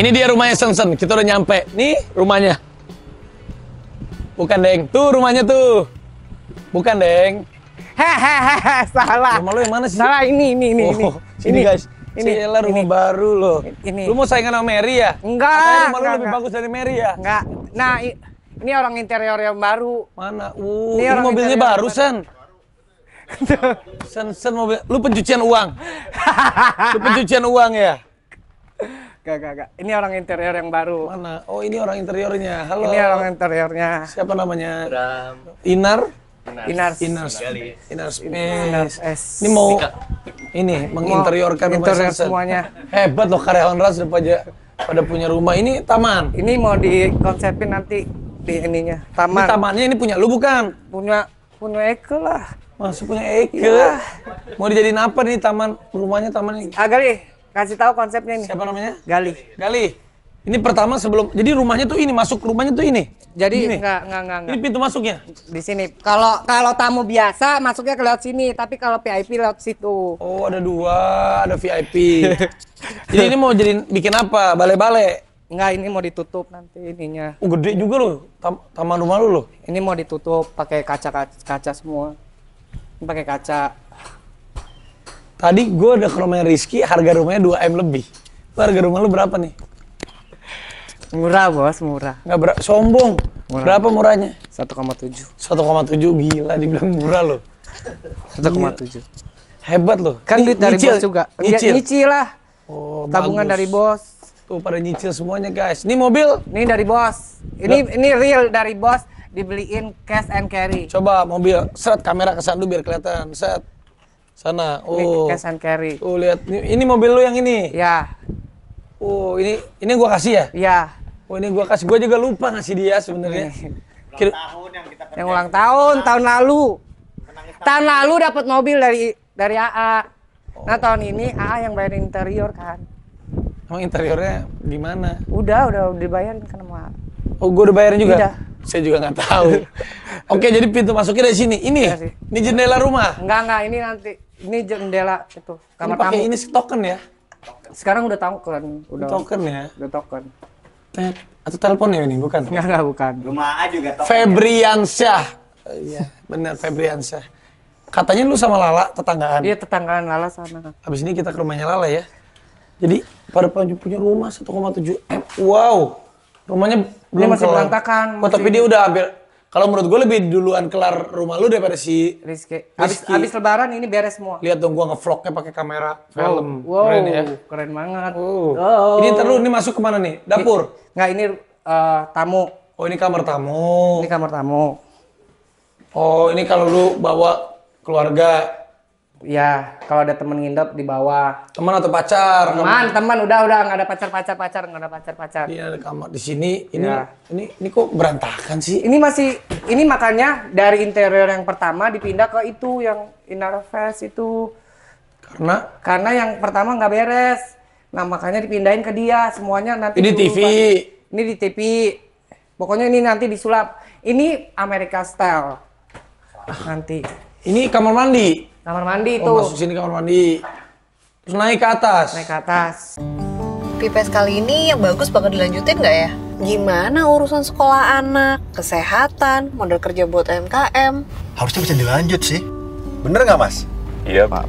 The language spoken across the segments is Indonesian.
Ini dia rumahnya Sensen. Kita udah nyampe. Nih rumahnya. Bukan, Deng. Tuh rumahnya tuh. Bukan, Deng. Hehehe, salah. Rumah lo yang mana sih? Salah ini, ini, ini, oh, ini. Sini, guys. Ini Ciela, rumah ini. baru lo. Ini. Lu mau saingan sama Mary ya? Enggak. rumah enggak, lu lebih bagus dari Mary ya? Enggak. Nah, ini orang interior yang baru. Mana? Uh, ini, ini mobilnya baru, Sen. sen, sen mobil. Lu pencucian uang. lu pencucian uang ya? Gak, gak, gak. Ini orang interior yang baru. Mana? Oh, ini orang interiornya. Halo. Ini orang interiornya. Siapa namanya? Ram. Inar? Inar. Inar. Inar. Inar. Ini mau ini menginteriorkan interior semuanya. Hebat loh karyawan Ras udah pada pada punya rumah. Ini taman. Ini mau dikonsepin nanti di ininya. Taman. Ini tamannya ini punya lu bukan? Punya punya eko lah. Masuk punya eko Ya. Mau dijadiin apa nih taman rumahnya taman ini? Agar nih Kasih tahu konsepnya ini. Siapa namanya? Gali. Gali. Ini pertama sebelum jadi rumahnya tuh ini masuk rumahnya tuh ini. Jadi ini. enggak enggak enggak. Ini pintu masuknya di sini. Kalau kalau tamu biasa masuknya ke lewat sini, tapi kalau VIP lewat situ. Oh, ada dua, ada VIP. jadi ini mau jadi bikin apa? Bale-bale? Enggak, ini mau ditutup nanti ininya. Oh, gede juga loh. Tam taman rumah lu loh. Ini mau ditutup pakai kaca-kaca semua. Ini pakai kaca. Tadi gue udah ke rumahnya Rizky, harga rumahnya dua M lebih. Lu harga rumah lu berapa nih? Murah bos, murah. Gak ber sombong. Murah. Berapa murahnya? Satu Satu koma tujuh. koma tujuh gila dibilang murah lo. Satu koma tujuh. Iya. Hebat lo. Kan duit dari bos juga. Iya, nyicil. Ya, nyicil lah. Oh, Tabungan bagus. dari bos. Tuh pada nyicil semuanya guys. Ini mobil? Ini dari bos. Ini Loh. ini real dari bos dibeliin cash and carry. Coba mobil, set kamera kesan lu biar kelihatan. Set. Sana. Oh. Ini carry. Oh, lihat. Ini mobil lu yang ini. Ya. Oh, ini ini gua kasih ya? Ya. Oh, ini gua kasih. Gua juga lupa ngasih dia sebenarnya. Iya. Kira... tahun yang Yang ulang tahun tahun lalu. Tahun, lalu dapat mobil dari dari AA. Nah, oh. Nah, tahun ini AA yang bayar interior kan. Emang interiornya gimana? Udah, udah dibayarin kan sama Oh, gua udah bayarin juga? Udah. Saya juga nggak tahu. Oke, jadi pintu masuknya dari sini. Ini, iya ini jendela rumah. Enggak, enggak. Ini nanti ini jendela itu kamar ini tamu. ini token ya? Sekarang udah token, udah token ya? Udah token. atau telepon ya ini bukan? Enggak, enggak bukan. Rumah juga token. Febriansyah. Iya, benar Febriansyah. Katanya lu sama Lala tetanggaan. Iya, tetanggaan Lala sana. Habis ini kita ke rumahnya Lala ya. Jadi pada punya rumah 1,7 M. Wow. Rumahnya belum masih kelar. berantakan. Oh, tapi dia udah hampir kalau menurut gue lebih duluan kelar rumah lu daripada si Rizky. Abis, Rizky. abis lebaran ini beres semua. Lihat dong gua ngevlognya pakai kamera film. Wow, wow. keren ya. Keren banget. Wow. Oh. Ini terus ini masuk kemana nih? Dapur? Enggak, ini uh, tamu. Oh ini kamar tamu. Ini kamar tamu. Oh ini kalau lu bawa keluarga Ya, kalau ada temen nginep di bawah. Teman atau pacar? Teman, teman udah udah nggak ada pacar pacar pacar nggak ada pacar pacar. Iya ada kamar di sini. Ini ya. ini ini kok berantakan sih? Ini masih ini makanya dari interior yang pertama dipindah ke itu yang inner face itu. Karena? Karena yang pertama nggak beres. Nah makanya dipindahin ke dia semuanya nanti. Ini di TV. Kan. Ini di TV. Pokoknya ini nanti disulap. Ini Amerika style. Nanti. Ini kamar mandi. Kamar mandi oh, tuh. Masuk sini kamar mandi. Terus naik ke atas. Naik ke atas. Pipes kali ini yang bagus bakal dilanjutin nggak ya? Gimana urusan sekolah anak, kesehatan, model kerja buat MKM? Harusnya bisa dilanjut sih. Bener nggak mas? Iya pak.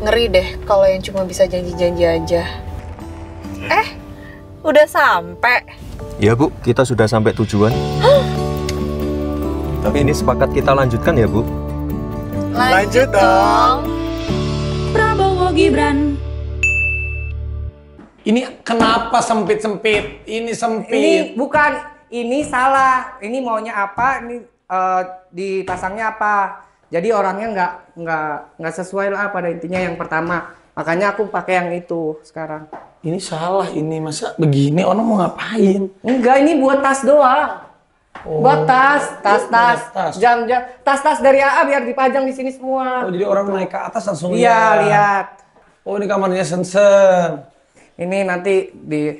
Ngeri deh kalau yang cuma bisa janji-janji aja. Eh, udah sampai? Ya bu, kita sudah sampai tujuan. Hah? Tapi ini sepakat kita lanjutkan ya bu. Lanjut dong. Prabowo Gibran. Ini kenapa sempit-sempit? Ini sempit. Ini bukan, ini salah. Ini maunya apa? Ini uh, dipasangnya apa? Jadi orangnya nggak nggak nggak sesuai lah pada intinya yang pertama. Makanya aku pakai yang itu sekarang. Ini salah ini masa begini orang mau ngapain? Enggak, ini buat tas doang. Oh. Buat tas, tas, tas, jam, jam, tas, tas dari AA biar dipajang di sini semua. Oh, jadi orang naik ke atas langsung Iya, lihat. Oh, ini kamarnya Sensen. Ini nanti di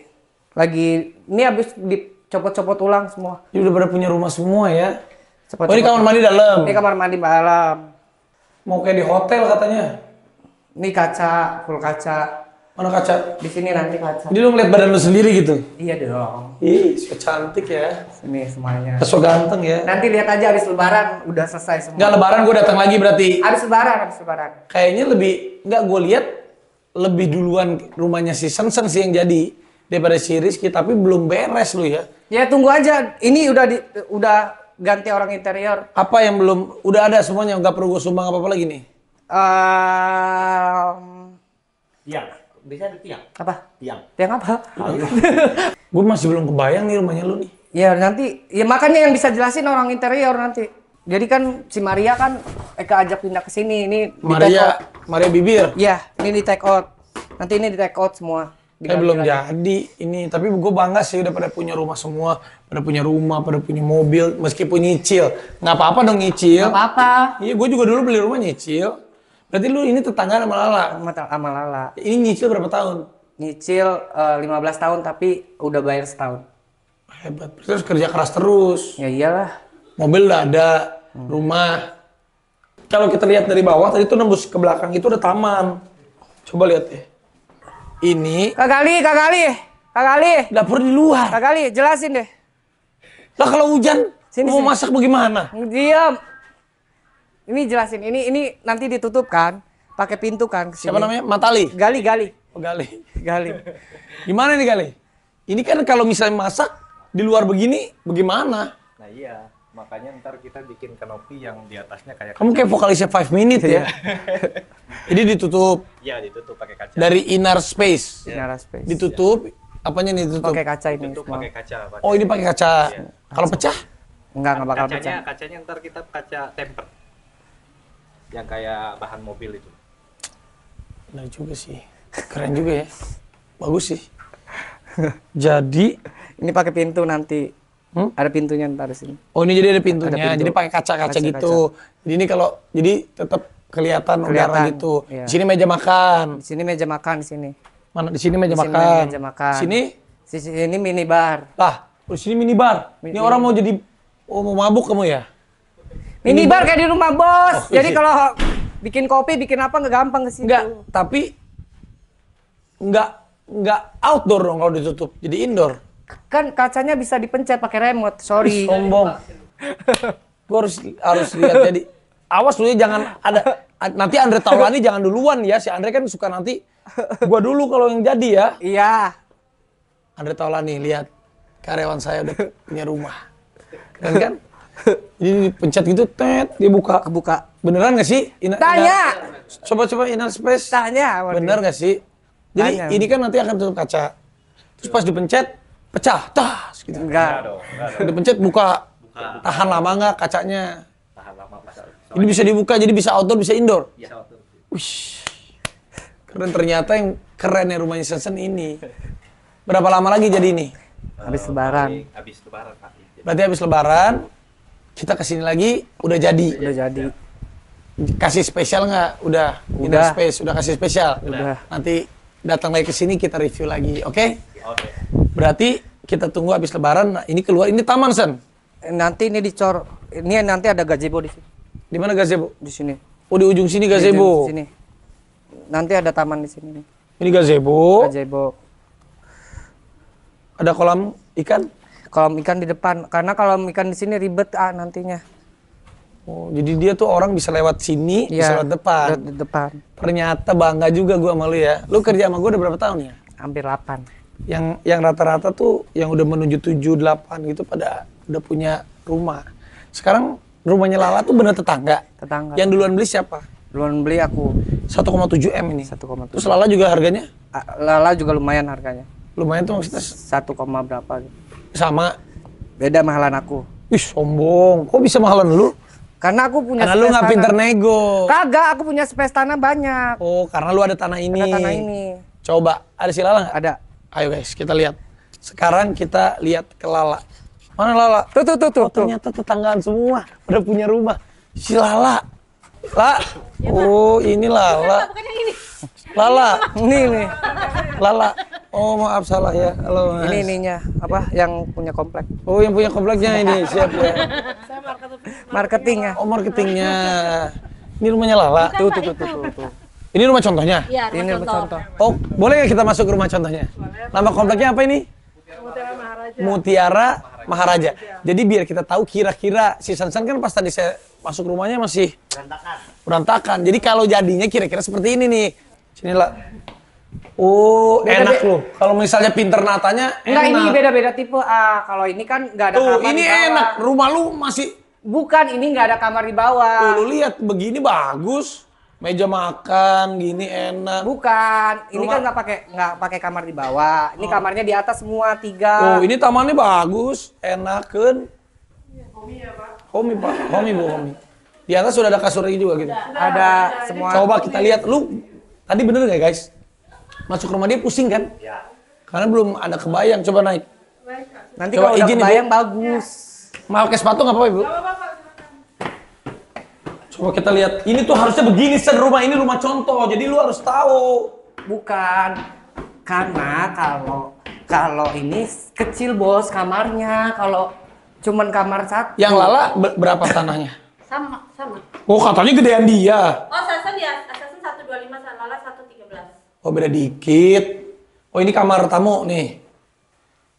lagi ini habis dicopot-copot ulang semua. Ini udah pada punya rumah semua ya. Cepet, oh, ini kamar mandi dalam. Ini kamar mandi dalam. Mau kayak di hotel katanya. Ini kaca, full kaca. Mana kaca? Di sini nanti kaca. Jadi lu ngeliat badan lu sendiri gitu? Iya dong. Ih, so cantik ya. Ini semuanya. So ganteng ya. Nanti lihat aja abis lebaran udah selesai semua. Enggak lebaran gue datang lagi berarti. Abis lebaran, abis lebaran. Kayaknya lebih enggak gue lihat lebih duluan rumahnya si Sensen sih yang jadi daripada si Rizky tapi belum beres lu ya. Ya tunggu aja. Ini udah di, udah ganti orang interior. Apa yang belum udah ada semuanya nggak perlu gue sumbang apa-apa lagi nih? Um, ya bisa ada tiang. Apa? Tiang. Tiang apa? gue masih belum kebayang nih rumahnya lu nih. Ya nanti, ya makanya yang bisa jelasin orang interior nanti. Jadi kan si Maria kan Eka ajak pindah ke sini. Ini Maria, Maria bibir. Iya, ini di take out. Nanti ini di take out semua. Saya eh, belum lagi. jadi ini, tapi gue bangga sih udah pada punya rumah semua, pada punya rumah, pada punya mobil, meskipun nyicil. Nggak apa-apa dong nyicil. Nggak apa-apa. Iya, gue juga dulu beli rumah nyicil Berarti lu ini tetangga sama Lala? Sama, Lala. Ini nyicil berapa tahun? Nyicil uh, eh, 15 tahun tapi udah bayar setahun. Hebat. Terus kerja keras terus. Ya iyalah. Mobil udah ada, hmm. rumah. Kalau kita lihat dari bawah tadi tuh nembus ke belakang itu udah taman. Coba lihat deh. Ini. Kakali, kakali. Kakali. Dapur di luar. Kakali, jelasin deh. Lah kalau hujan sini, mau sini. masak bagaimana? Diam. Ini jelasin. Ini ini nanti ditutup kan? Pakai pintu kan kesini. Siapa namanya? Matali. Gali, Gali. Oh, Gali. Gali. Gimana nih Gali? Ini kan kalau misalnya masak di luar begini bagaimana? Nah iya, makanya ntar kita bikin kanopi yang di atasnya kayak Kamu kayak vokalisnya Five minute ya. Jadi iya. ditutup. Iya, ditutup pakai kaca. Dari inner space. Yeah. Inner space. Ditutup. Yeah. Apanya nih ditutup? Pakai kaca ini. Ditutup pakai kaca. oh, ini pakai kaca. Yeah. Kalau pecah? Enggak, enggak bakal kacanya, pecah. Kacanya ntar kita kaca tempered yang kayak bahan mobil itu. Nah juga sih. Keren juga ya. Bagus sih. Jadi ini pakai pintu nanti. Hmm? Ada pintunya ntar sini. Oh ini jadi ada pintunya. Ada pintu. Jadi pakai kaca-kaca gitu. Kaca. Jadi ini kalau jadi tetap kelihatan, kelihatan udara gitu. Iya. Di sini meja makan. Di sini meja makan di sini. Mana di sini meja di sini makan. Meja makan. Sini? Di sini bar. Lah, di sini mini bar. ini orang mau jadi oh, mau mabuk kamu ya? minibar kayak di rumah bos. Oh, iya Jadi kalau bikin kopi, bikin apa nggak gampang ke situ. Enggak, tapi nggak nggak outdoor dong kalau ditutup. Jadi indoor. Kan kacanya bisa dipencet pakai remote. Sorry. Sombong. Gue harus harus lihat jadi awas lu ya jangan ada nanti Andre Taulani jangan duluan ya si Andre kan suka nanti gua dulu kalau yang jadi ya iya Andre Taulani lihat karyawan saya udah punya rumah dan kan, kan? ini dipencet gitu, tet, dia buka. Kebuka. Beneran gak sih? Ina, Tanya! coba-coba inner space. Tanya. Waduh. Bener gak sih? Jadi Tanya. ini kan nanti akan tutup kaca. Terus pas dipencet, pecah, tas gitu. Enggak. Enggak, dong, Dipencet buka. buka. Tahan lama nggak kacanya? Tahan lama pas. Ini bisa dibuka, jadi bisa outdoor, bisa indoor. Iya, outdoor. Wih. Keren ternyata yang keren ya rumahnya Sensen ini. Berapa lama lagi jadi ini? Habis lebaran. Habis lebaran, Pak. Berarti habis lebaran, kita kesini lagi udah jadi udah jadi kasih spesial nggak udah udah space udah kasih spesial udah nanti datang lagi ke sini kita review lagi oke okay? oke okay. berarti kita tunggu habis lebaran nah, ini keluar ini taman sen eh, nanti ini dicor ini nanti ada gazebo di sini di mana gazebo di sini oh di ujung sini gazebo di sini nanti ada taman di sini nih. ini gazebo gazebo ada kolam ikan kalau ikan di depan karena kalau ikan di sini ribet ah nantinya oh jadi dia tuh orang bisa lewat sini ya, bisa lewat depan lewat de depan ternyata bangga juga gua sama lu ya lu iya. kerja sama gua udah berapa tahun ya hampir 8 yang yang rata-rata tuh yang udah menuju 7 8 gitu pada udah punya rumah sekarang rumahnya Lala tuh bener tetangga tetangga yang duluan beli siapa duluan beli aku 1,7 m ini 1,7 terus Lala juga harganya ah, Lala juga lumayan harganya lumayan tuh maksudnya 1, berapa gitu sama. Beda mahalan aku. Ih sombong, kok bisa mahalan lu? Karena aku punya Karena lu nggak pinter nego. Kagak, aku punya space tanah banyak. Oh, karena lu ada tanah ini. Ada tanah ini. Coba, ada si Lala Ada. Ayo guys, kita lihat. Sekarang kita lihat ke Lala. Mana Lala? Tuh, tuh, tuh, tuh. Oh, ternyata tetanggaan semua. Udah punya rumah. Si Lala. La. Ya, oh, ini Lala. Lala. Ini nih. Lala. Oh maaf salah ya. Halo Mas. Ini ininya apa yang punya komplek? Oh yang punya kompleknya ini siap ya. Saya Marketingnya. Oh marketingnya. Ini rumahnya Lala. tuh, tuh, tuh, tuh, tuh, Ini rumah contohnya? Iya, ini rumah contoh. Oh, boleh nggak kita masuk ke rumah contohnya? Nama kompleknya apa ini? Mutiara Maharaja. Mutiara Maharaja. Jadi biar kita tahu kira-kira si Sansan kan pas tadi saya masuk rumahnya masih berantakan. Berantakan. Jadi kalau jadinya kira-kira seperti ini nih. lah. Oh, beda, enak loh. Kalau misalnya pinter natanya Enggak, enak. ini beda-beda tipe. Ah, kalau ini kan enggak ada Tuh, kamar ini di bawah. enak. Rumah lu masih Bukan, ini enggak ada kamar di bawah. Tuh, lu lihat begini bagus. Meja makan gini enak. Bukan, ini kan Rumah... kan enggak pakai enggak pakai kamar di bawah. Ini oh. kamarnya di atas semua tiga. Oh, ini tamannya bagus, enak kan? Iya, Homi ya, Pak. Homi, Pak. Homi, Bu, Homi. Di atas sudah ada kasur ini juga gitu. Ada, ada semua. Coba kita lihat lu tadi bener gak guys? masuk rumah dia pusing kan? Ya. Karena belum ada kebayang, coba naik. Nanti kalau izin, udah kebayang ibu. bagus. Ya. Mau pakai sepatu nggak apa-apa ibu? Coba kita lihat, ini tuh harusnya begini sen rumah ini rumah contoh, jadi lu harus tahu. Bukan, karena kalau kalau ini kecil bos kamarnya, kalau cuman kamar satu. Yang Lala berapa tanahnya? sama, sama. Oh katanya gedean dia. Oh Sasa dia Oh beda dikit. Oh ini kamar tamu nih.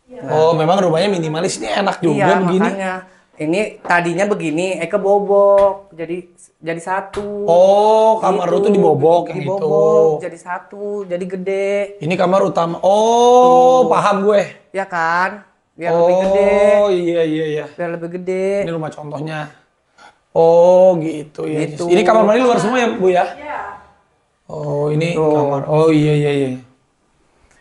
Ya. Oh memang rumahnya minimalis ini enak juga iya, begini. Makanya ini tadinya begini Eke bobok jadi jadi satu oh kamar lu gitu. tuh dibobok yang dibobok, itu jadi satu jadi gede ini kamar utama oh tuh. paham gue ya kan biar oh, lebih gede oh iya iya iya biar lebih gede ini rumah contohnya oh gitu ya gitu. ini kamar mandi luar semua ya bu ya, ya. Oh ini Tuh. kamar. Oh iya iya iya.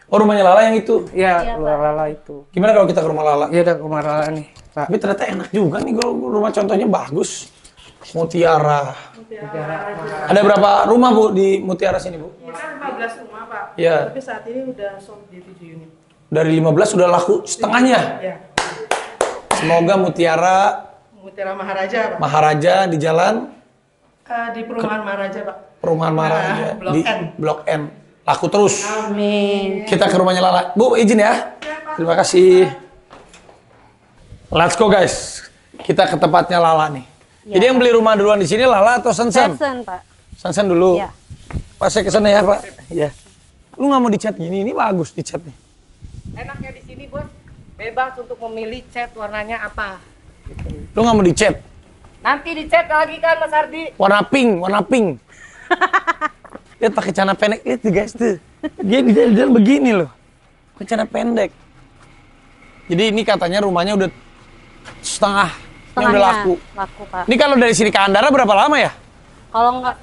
Oh rumahnya Lala yang itu? Iya, iya rumah Lala itu. Gimana kalau kita ke rumah Lala? Iya, ke rumah Lala nih. Tapi ternyata enak juga nih kalau rumah contohnya bagus. Mutiara. Mutiara. Ada berapa rumah Bu di Mutiara sini Bu? kan 15 rumah Pak. Iya. Tapi saat ini udah sold di 7 unit. Dari 15 sudah laku setengahnya? Iya. Semoga Mutiara Mutiara Maharaja Pak. Maharaja di jalan? Eh, di perumahan Maharaja Pak perumahan Mara aja blok di N. Blok N. Laku terus. Amin. Kita ke rumahnya Lala. Bu, izin ya. Terima kasih. Let's go guys. Kita ke tempatnya Lala nih. Ya. Jadi yang beli rumah duluan di sini Lala atau Sensen? Sensen, Pak. Sensen dulu. Ya. Pas saya ke sana ya, Pak. Ya. Lu nggak mau dicat gini? Ini bagus dicat nih. Enaknya di sini, Bos. Bebas untuk memilih cat warnanya apa. Lu nggak mau dicat? Nanti dicat lagi kan Mas Ardi. Warna pink, warna pink. lihat pakai celana pendek itu guys tuh dia di dalam begini loh pakai celana pendek jadi ini katanya rumahnya udah setengah ini udah laku laku ini kalau dari sini ke Andara berapa lama ya kalau nggak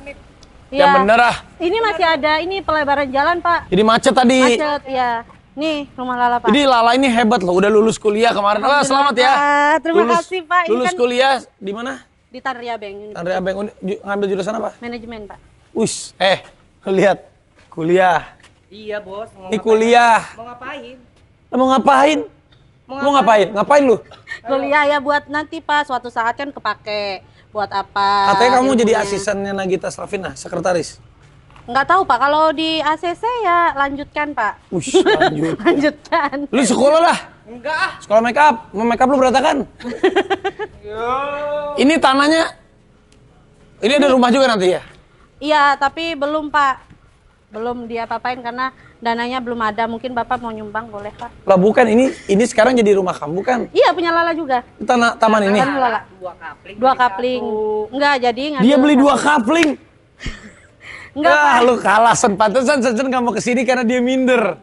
ya, ya bener ah ini masih ada ini pelebaran jalan pak jadi macet tadi macet ya Nih, rumah Lala, Pak. Jadi Lala ini hebat loh, udah lulus kuliah kemarin. Wah, selamat ya. Terima lulus, kasih, Pak. Ini lulus kan... kuliah di mana? Di Tanri Abeng. Tanri Abeng ngambil jurusan apa? Manajemen, Pak. Us, eh, lihat kuliah. Iya, Bos. Mau Ini kuliah. Mau ngapain? mau ngapain? Mau ngapain? Mau ngapain? ngapain lu? Kuliah ya buat nanti, Pak. Suatu saat kan kepake. Buat apa? Katanya kamu ilmunya. jadi asistennya Nagita Slavina, sekretaris. Nggak tahu Pak, kalau di ACC ya lanjutkan Pak. Us lanjut. lanjutkan. Lu sekolah lah. Enggak. Sekolah make up, mau make up lu berantakan. Ini tanahnya, ini ada rumah juga nanti ya? Iya, tapi belum Pak. Belum dia papain karena dananya belum ada. Mungkin Bapak mau nyumbang boleh Pak. Lah bukan ini ini sekarang jadi rumah kamu kan? Iya, punya Lala juga. Tanah taman ini. Kan Lala. Dua kapling. Dua kapling. Enggak, jadi enggak. Dia beli dua kapling. Enggak. Ah, lu kalah Sen. sejen kamu nggak mau kesini karena dia minder.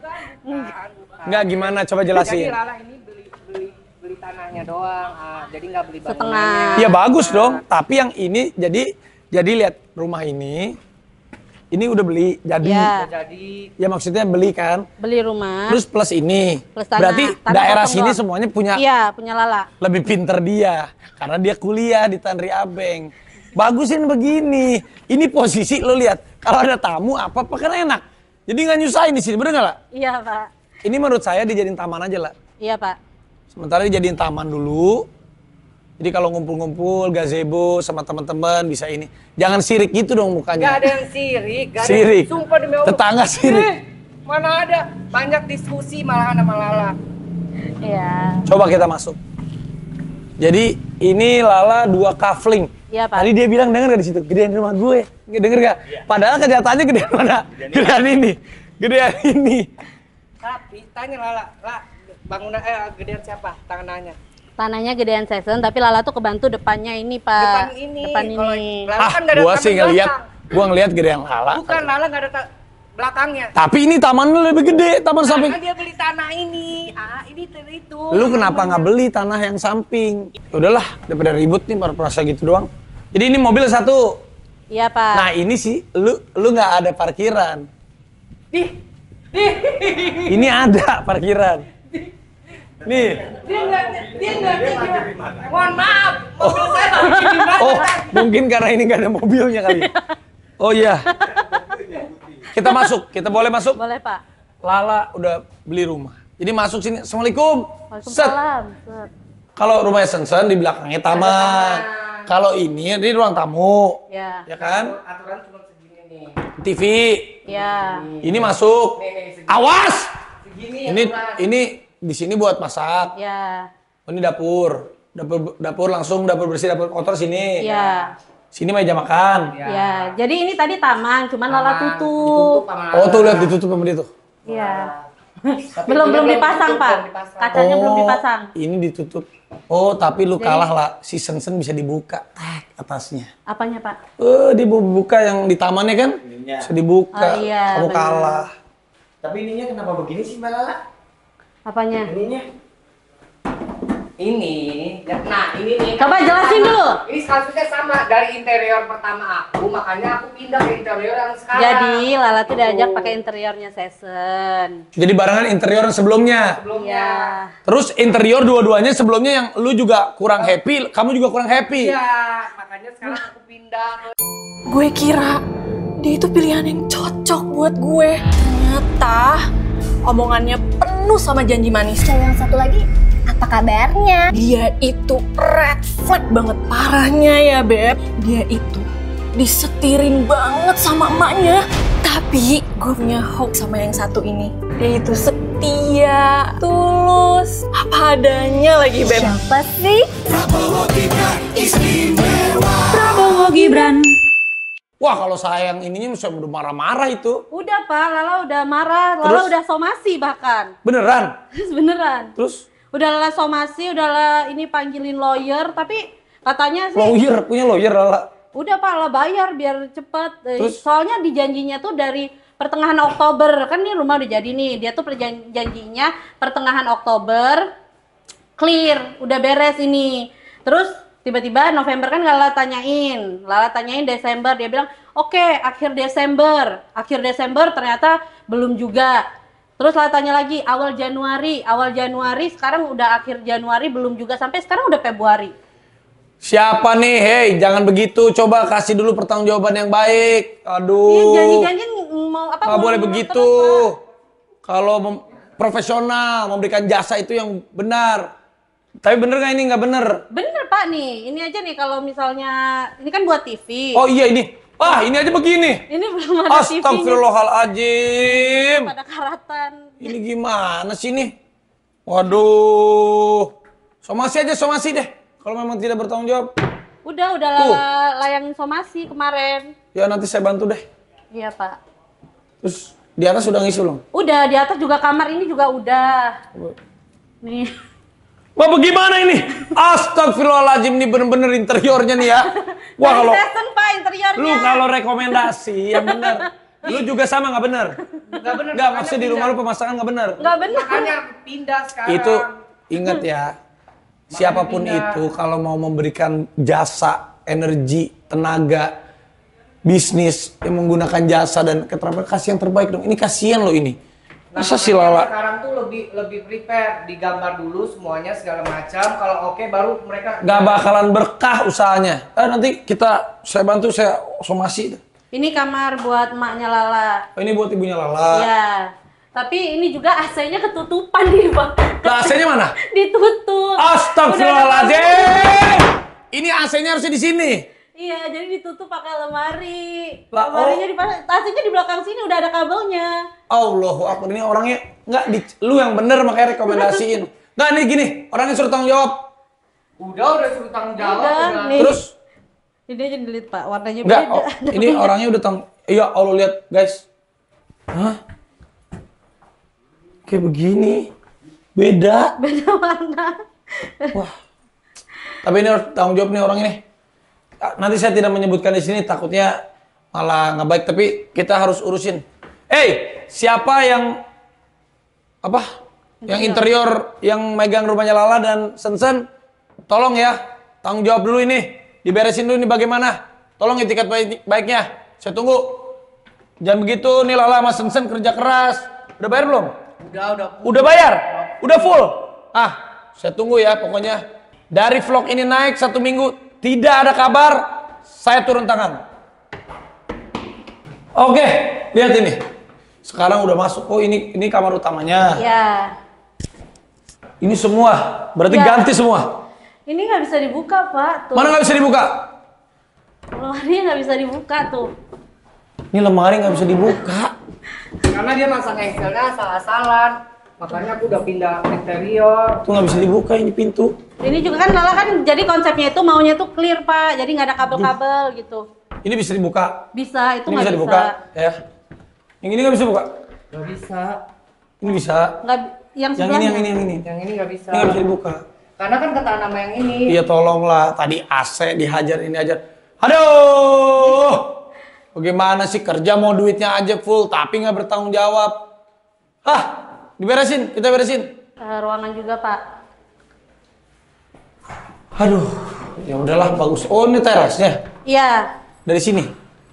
Enggak gimana coba jelasin. Jadi Lala ini beli beli tanahnya doang. Ah, jadi nggak beli bangunannya. Setengah. Iya bagus dong, tapi yang ini jadi jadi lihat rumah ini, ini udah beli jadi. Ya. Ya maksudnya beli kan? Beli rumah. Terus plus ini. Plus tanah. Berarti tanah daerah sini semuanya punya. Iya, punya lala. Lebih pinter dia karena dia kuliah di Tanri Abeng. Bagusin begini. Ini posisi lo lihat. Kalau ada tamu apa apa kan enak. Jadi nggak nyusahin di sini, bener nggak lah? Iya pak. Ini menurut saya dijadiin taman aja lah. Iya pak. Sementara dijadiin taman dulu. Jadi kalau ngumpul-ngumpul gazebo sama teman-teman bisa ini. Jangan sirik gitu dong mukanya. Gak ada yang sirik, gak ada sirik. Yang, sumpah demi Allah. Tetangga sirik. Eh, mana ada banyak diskusi malah sama Lala. Iya. Coba kita masuk. Jadi ini Lala dua cuffling. Iya, Pak. Tadi dia bilang denger gak di situ? Gedean rumah gue. Denger gak? Ya. Padahal kenyataannya gedean mana? Gedean ini. Gedean ini. Tapi tanya Lala, Lala bangunan eh gedean siapa? Tangannya tanahnya gedean season tapi Lala tuh kebantu depannya ini pak depan ini depan Kalo ini Lala ah, kan ah, gua sih ngeliat gua ngeliat gedean Lala bukan Lala nggak ada belakangnya tapi ini taman tamannya lebih gede taman nah, samping samping dia beli tanah ini ah ini itu lu kenapa nggak beli tanah yang samping ya udahlah daripada ribut nih baru perasa gitu doang jadi ini mobil satu iya pak nah ini sih lu lu nggak ada parkiran ih ini ada parkiran Nih. Dia nggak dia nggak Mohon maaf. Mobil oh, oh mungkin karena ini nggak ada mobilnya kali. Iya. Oh iya. Kita masuk. Kita boleh masuk? Boleh, Pak. Lala udah beli rumah. Jadi masuk sini. Assalamualaikum. Waalaikumsalam. Set. Kalau rumahnya Sensen di belakangnya taman. Kalau ini ini ruang tamu. Iya. Ya. kan? Aturan cuma segini nih. TV. Ya. Ini masuk. Awas. Segini, ini ini di sini buat masak. Iya. Oh, ini dapur. Dapur dapur langsung dapur bersih dapur kotor sini. Iya. Sini meja makan. Iya. Ya. Jadi ini tadi taman, cuman taman. lala tutup. oh, tuh lihat ditutup sama dia tuh. Iya. belum belum dipasang, Pak. Kacanya belum oh, dipasang. Ini ditutup. Oh, tapi lu kalah lah. Si sen bisa dibuka tak eh. atasnya. Apanya, Pak? Eh, uh, dibuka yang di tamannya kan? Bisa dibuka. Oh, iya, Kamu kalah. Tapi ininya kenapa begini sih, Mbak Apanya? Ininya. Ini, nah ini nih. Coba jelasin sama. dulu. Ini kasusnya sama dari interior pertama aku, makanya aku pindah ke interior yang sekarang. Jadi Lala tuh gitu. diajak pakai interiornya season. Jadi barengan interior sebelumnya. Sebelumnya. Ya. Terus interior dua-duanya sebelumnya yang lu juga kurang happy, kamu juga kurang happy. Iya, makanya sekarang aku pindah. Gue kira dia itu pilihan yang cocok buat gue. Ternyata omongannya penuh sama janji manis. Cewek yang satu lagi apa kabarnya? Dia itu red flag banget parahnya ya beb. Dia itu disetirin banget sama emaknya. Tapi gue punya hoax sama yang satu ini. Dia itu setia, tulus, apa adanya lagi beb. Siapa sih? Prabowo Gibran istimewa. Prabowo Gibran Wah kalau saya yang ininya misalnya udah marah-marah itu. Udah Pak, Lala udah marah, Lala Terus? udah somasi bahkan. Beneran? Beneran. Terus? Udah Lala somasi, udah Lala ini panggilin lawyer, tapi katanya sih. Lawyer, punya lawyer Lala. Udah Pak, Lala bayar biar cepet. Eh, Terus? Soalnya dijanjinya tuh dari pertengahan Oktober, kan nih rumah udah jadi nih. Dia tuh perjanjinya pertengahan Oktober, clear, udah beres ini. Terus tiba-tiba November kan Lala tanyain, Lala tanyain Desember, dia bilang, oke okay, akhir Desember, akhir Desember ternyata belum juga. Terus Lala tanya lagi, awal Januari, awal Januari, sekarang udah akhir Januari belum juga, sampai sekarang udah Februari. Siapa nih? Hei, jangan begitu. Coba kasih dulu pertanggungjawaban yang baik. Aduh. Iya, janji-janji mau apa? Gak boleh begitu. Kalau mem profesional memberikan jasa itu yang benar. Tapi bener gak ini nggak bener? Bener pak nih, ini aja nih kalau misalnya ini kan buat TV. Oh iya ini, wah ini aja begini. Ini belum ada TV. Astagfirullahaladzim. Pada karatan. Ini gimana sih ini? Waduh, somasi aja somasi deh. Kalau memang tidak bertanggung jawab. Udah udah uh. layangin somasi kemarin. Ya nanti saya bantu deh. Iya pak. Terus di atas sudah ngisi belum? Udah di atas juga kamar ini juga udah. Nih. Bapak bagaimana ini? Astagfirullahaladzim ini bener-bener interiornya nih ya. Wah kalau lu kalau rekomendasi yang bener. Lu juga sama nggak bener? Nggak bener. Nggak maksudnya di rumah lu pemasangan nggak bener. Nggak bener. Makanya pindah sekarang. Itu ingat ya. siapapun itu kalau mau memberikan jasa, energi, tenaga, bisnis yang menggunakan jasa dan keterampilan kasih yang terbaik dong. Ini kasihan loh ini Nah, masa si lala sekarang tuh lebih lebih prepare digambar dulu semuanya segala macam kalau oke okay, baru mereka nggak bakalan berkah usahanya eh, nanti kita saya bantu saya somasi ini kamar buat maknya lala oh, ini buat ibunya lala Iya. tapi ini juga AC-nya ketutupan nih bang. Nah, AC-nya mana? Ditutup. Astagfirullahaladzim. Ini AC-nya harusnya di sini. Iya, jadi ditutup pakai lemari. Lah, oh. Lemarinya di tasnya di belakang sini udah ada kabelnya. Allah, aku ini orangnya nggak di, lu yang bener makanya rekomendasiin. Nah ini gini, orangnya suruh tanggung jawab. Udah, udah suruh tanggung jawab. Udah, udah. Nih. Terus ini aja dilihat Pak, warnanya beda. beda. Oh, ini orangnya udah tang Iya, Allah oh, lihat, guys. Hah? Kayak begini. Beda. Beda warna. Wah. Tapi ini harus tanggung jawab nih orang ini nanti saya tidak menyebutkan di sini takutnya malah nggak baik tapi kita harus urusin. Eh, hey, siapa yang apa? Interior. Yang interior yang megang rumahnya Lala dan Sensen, tolong ya tanggung jawab dulu ini, diberesin dulu ini bagaimana? Tolong ini baik baiknya. Saya tunggu. Jangan begitu nih Lala sama Sensen kerja keras. Udah bayar belum? Udah, udah. Full. Udah bayar? Udah full. Ah, saya tunggu ya pokoknya. Dari vlog ini naik satu minggu, tidak ada kabar, saya turun tangan. Oke, lihat ini. Sekarang udah masuk. Oh, ini ini kamar utamanya. Iya. Ini semua, berarti ya. ganti semua. Ini nggak bisa dibuka, Pak. Tuh. Mana nggak bisa dibuka? Lemari nggak bisa dibuka tuh. Ini lemari nggak bisa dibuka. Karena dia masang engselnya salah salah Makanya aku udah pindah interior. Tuh nggak bisa dibuka ini pintu. Ini juga kan Lala kan jadi konsepnya itu maunya tuh clear pak, jadi nggak ada kabel-kabel gitu. Ini bisa dibuka? Bisa, itu nggak bisa. dibuka, ya. Yang ini nggak bisa buka? Nggak bisa. Ini bisa. Nggak, yang, yang ini, yang ini, yang ini. Yang ini nggak bisa. Ini nggak bisa dibuka. Karena kan kata sama yang ini. Iya tolonglah, tadi AC dihajar ini aja. Aduh, bagaimana sih kerja mau duitnya aja full tapi nggak bertanggung jawab? Hah, Diberesin, kita beresin. Uh, ruangan juga, Pak. Aduh, ya udahlah bagus. Oh, ini terasnya? Iya. Dari sini?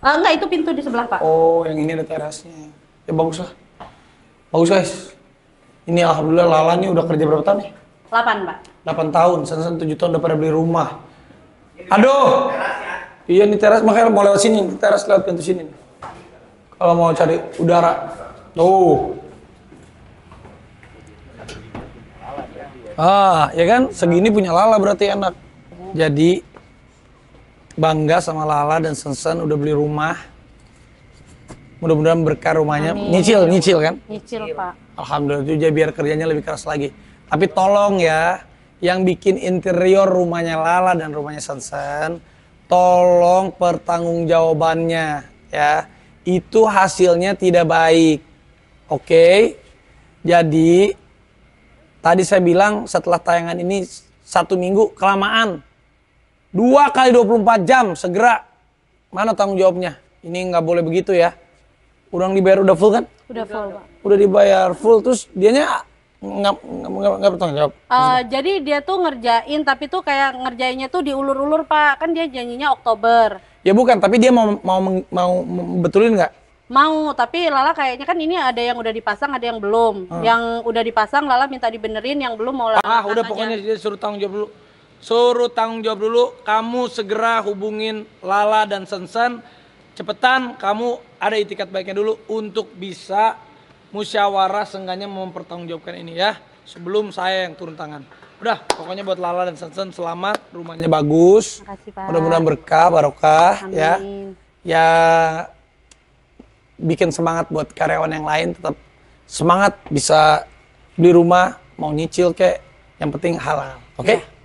Uh, enggak, itu pintu di sebelah, Pak. Oh, yang ini ada terasnya. Ya bagus lah. Bagus, guys. Ini alhamdulillah Lala nih udah kerja berapa tahun ya? 8, Pak. 8 tahun. Sen-sen 7 tahun udah pada beli rumah. Aduh. Iya ini teras makanya mau lewat sini, teras lewat pintu sini. Kalau mau cari udara. Tuh. Ah, ya kan? Segini punya Lala berarti enak. Jadi bangga sama Lala dan Sensen udah beli rumah. Mudah-mudahan berkah rumahnya. Amin. Nyicil, nyicil kan? Nyicil, Pak. Alhamdulillah itu jadi biar kerjanya lebih keras lagi. Tapi tolong ya, yang bikin interior rumahnya Lala dan rumahnya Sensen, tolong pertanggungjawabannya ya. Itu hasilnya tidak baik. Oke? Okay? Jadi Tadi saya bilang setelah tayangan ini satu minggu kelamaan. Dua kali 24 jam segera. Mana tanggung jawabnya? Ini nggak boleh begitu ya. Udah dibayar udah full kan? Udah full pak. Udah dibayar full terus dianya nggak nggak bertanggung jawab. Uh, jadi dia tuh ngerjain tapi tuh kayak ngerjainnya tuh diulur-ulur pak kan dia janjinya Oktober. Ya bukan tapi dia mau mau mau, mau betulin nggak? Mau, tapi Lala kayaknya kan ini ada yang udah dipasang, ada yang belum. Hmm. Yang udah dipasang Lala minta dibenerin, yang belum mau Lala. Ah, udah pokoknya dia suruh tanggung jawab dulu. Suruh tanggung jawab dulu, kamu segera hubungin Lala dan Sensen. Cepetan kamu ada itikat baiknya dulu untuk bisa musyawarah seenggaknya mempertanggungjawabkan ini ya. Sebelum saya yang turun tangan. Udah, pokoknya buat Lala dan Sensen selamat, rumahnya bagus. Mudah-mudahan berkah, barokah ya. Amin. ya. Ya bikin semangat buat karyawan yang lain tetap semangat bisa beli rumah mau nyicil kayak yang penting halal oke okay? Iya. yeah.